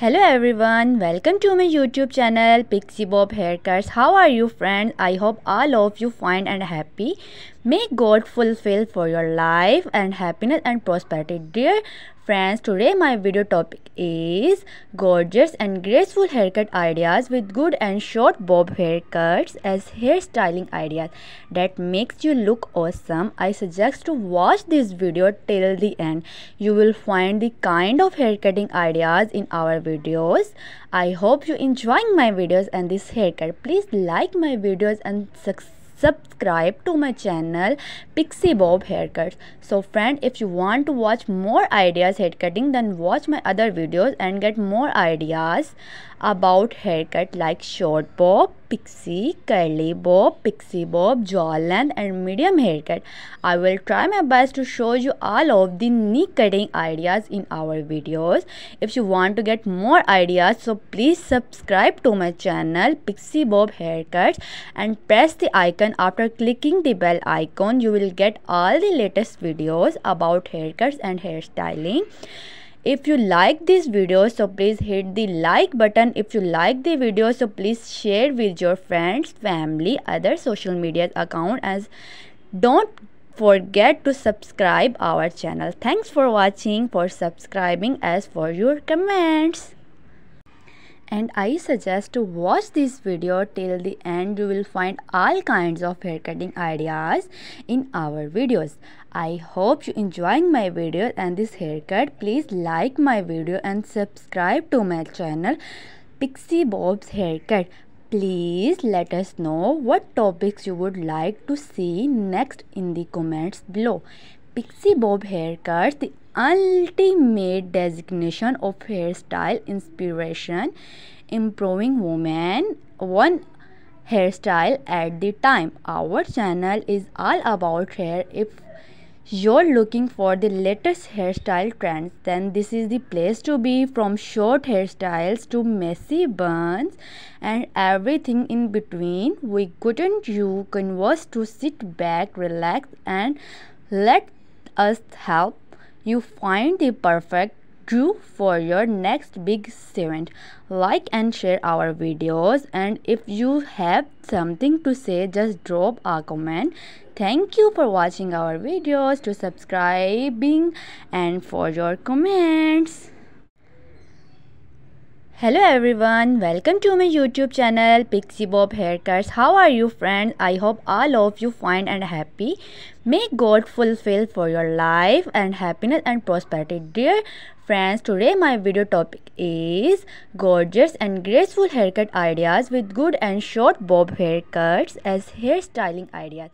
hello everyone welcome to my youtube channel pixie bob haircuts how are you friends i hope all of you fine and happy May God fulfill for your life and happiness and prosperity. Dear friends, today my video topic is gorgeous and graceful haircut ideas with good and short bob haircuts as hairstyling ideas that makes you look awesome. I suggest to watch this video till the end. You will find the kind of haircutting ideas in our videos. I hope you enjoying my videos and this haircut. Please like my videos and subscribe subscribe to my channel Pixie Bob Haircuts. So friend, if you want to watch more ideas cutting, then watch my other videos and get more ideas about haircut like short bob, pixie, curly bob, pixie bob, jaw length and medium haircut. I will try my best to show you all of the knee cutting ideas in our videos. If you want to get more ideas so please subscribe to my channel pixie bob haircuts and press the icon after clicking the bell icon you will get all the latest videos about haircuts and hairstyling if you like this video so please hit the like button if you like the video so please share with your friends family other social media account as don't forget to subscribe our channel thanks for watching for subscribing as for your comments and I suggest to watch this video till the end you will find all kinds of hair cutting ideas in our videos. I hope you enjoying my video and this haircut. Please like my video and subscribe to my channel Pixie Bob's Haircut. Please let us know what topics you would like to see next in the comments below. Pixie Bob Haircuts, the ultimate designation of hairstyle inspiration improving women one hairstyle at the time our channel is all about hair if you're looking for the latest hairstyle trends then this is the place to be from short hairstyles to messy buns and everything in between we couldn't you converse to sit back relax and let us help you find the perfect crew for your next big event like and share our videos and if you have something to say just drop a comment thank you for watching our videos to subscribing and for your comments hello everyone welcome to my youtube channel pixie bob haircuts how are you friends i hope all of you fine and happy may god fulfill for your life and happiness and prosperity dear friends today my video topic is gorgeous and graceful haircut ideas with good and short bob haircuts as hairstyling ideas